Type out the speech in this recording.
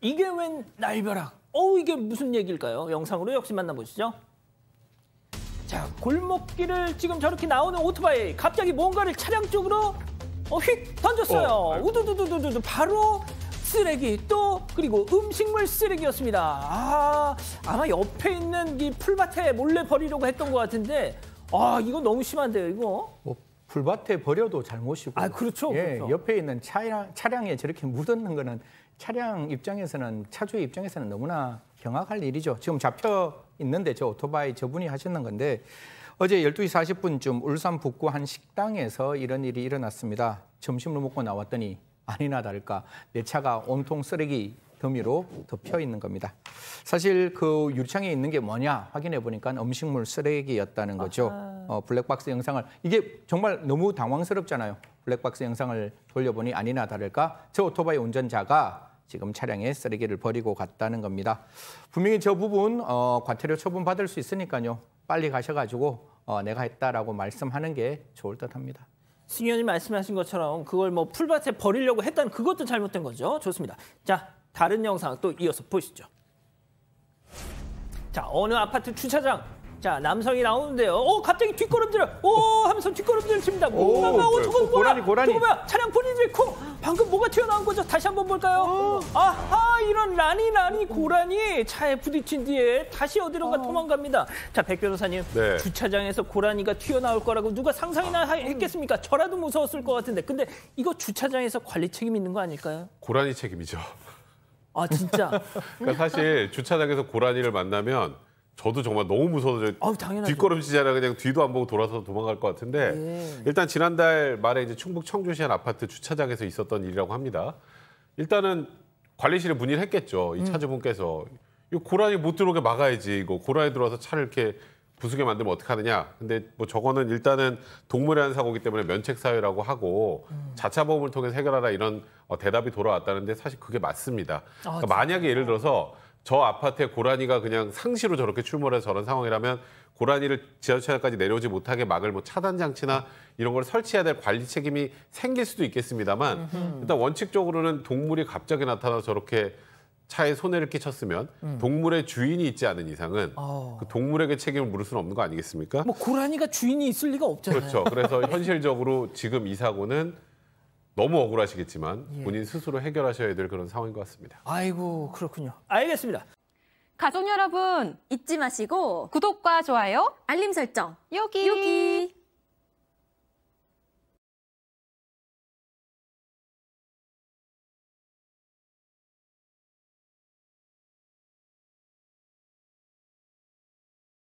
이게 웬 날벼락? 어우 이게 무슨 얘기일까요? 영상으로 역시 만나보시죠. 자 골목길을 지금 저렇게 나오는 오토바이 갑자기 뭔가를 차량 쪽으로 어, 휙 던졌어요. 어, 우두두두두두 바로 쓰레기 또 그리고 음식물 쓰레기였습니다. 아 아마 옆에 있는 이 풀밭에 몰래 버리려고 했던 것 같은데 아 이거 너무 심한데요 이거. 뭐 풀밭에 버려도 잘못이고. 아, 그렇죠. 예, 그렇죠. 옆에 있는 차량, 차량에 저렇게 묻었는 거는 차량 입장에서는 차주의 입장에서는 너무나 경악할 일이죠. 지금 잡혀 있는데 저 오토바이 저분이 하셨는 건데 어제 12시 40분쯤 울산 북구 한 식당에서 이런 일이 일어났습니다. 점심을 먹고 나왔더니 아니나 다를까 내 차가 온통 쓰레기 더미로 덮여 있는 겁니다. 사실 그 유리창에 있는 게 뭐냐 확인해 보니까 음식물 쓰레기였다는 거죠. 어, 블랙박스 영상을 이게 정말 너무 당황스럽잖아요. 블랙박스 영상을 돌려보니 아니나 다를까 저 오토바이 운전자가 지금 차량에 쓰레기를 버리고 갔다는 겁니다. 분명히 저 부분 어, 과태료 처분 받을 수 있으니까요. 빨리 가셔가지고 어, 내가 했다라고 말씀하는 게 좋을 듯합니다. 승현이 말씀하신 것처럼 그걸 뭐 풀밭에 버리려고 했다는 그것도 잘못된 거죠. 좋습니다. 자, 다른 영상 또 이어서 보시죠. 자, 어느 아파트 주차장. 자, 남성이 나오는데요. 오, 갑자기 뒷걸음질을, 오, 하면서 뒷걸음질을 칩니다. 뭐 뭔가, 오, 네, 저건 뭐야? 고라니, 고라니. 저거 뭐야? 차량 본인들이 콩! 방금 뭐가 튀어나온 거죠? 다시 한번 볼까요? 오. 아하, 이런 라니, 라니, 고라니. 차에 부딪힌 뒤에 다시 어디론가 어. 도망갑니다. 자, 백 변호사님. 네. 주차장에서 고라니가 튀어나올 거라고 누가 상상이나 아. 했겠습니까? 저라도 무서웠을 것 같은데. 근데 이거 주차장에서 관리 책임 있는 거 아닐까요? 고라니 책임이죠. 아 진짜. 그러니까 사실 주차장에서 고라니를 만나면 저도 정말 너무 무서워서 아 뒷걸음치잖아 그냥 뒤도 안 보고 돌아서 도망갈 것 같은데 예. 일단 지난달 말에 이제 충북 청주시 한 아파트 주차장에서 있었던 일이라고 합니다. 일단은 관리실에 문의를 했겠죠. 이 음. 차주분께서 음. 이 고라니 못 들어오게 막아야지 이거 고라니 들어와서 차를 이렇게 부수게 만들면 어떻게하느냐 근데 뭐 저거는 일단은 동물에 한 사고기 때문에 면책 사유라고 하고 음. 자차 보험을 통해서 해결하라 이런 어, 대답이 돌아왔다는데 사실 그게 맞습니다. 아, 그러니까 만약에 예를 들어서 저 아파트에 고라니가 그냥 상시로 저렇게 출몰해서 저런 상황이라면 고라니를 지하철까지 내려오지 못하게 막을 뭐 차단 장치나 이런 걸 설치해야 될 관리 책임이 생길 수도 있겠습니다만 일단 원칙적으로는 동물이 갑자기 나타나서 저렇게 차에 손해를 끼쳤으면 음. 동물의 주인이 있지 않은 이상은 어. 그 동물에게 책임을 물을 수는 없는 거 아니겠습니까? 뭐 고라니가 주인이 있을 리가 없잖아요. 그렇죠. 그래서 예. 현실적으로 지금 이 사고는 너무 억울하시겠지만 예. 본인 스스로 해결하셔야 될 그런 상황인 것 같습니다. 아이고 그렇군요. 알겠습니다. 가족 여러분 잊지 마시고 구독과 좋아요, 알림 설정 여기 여기.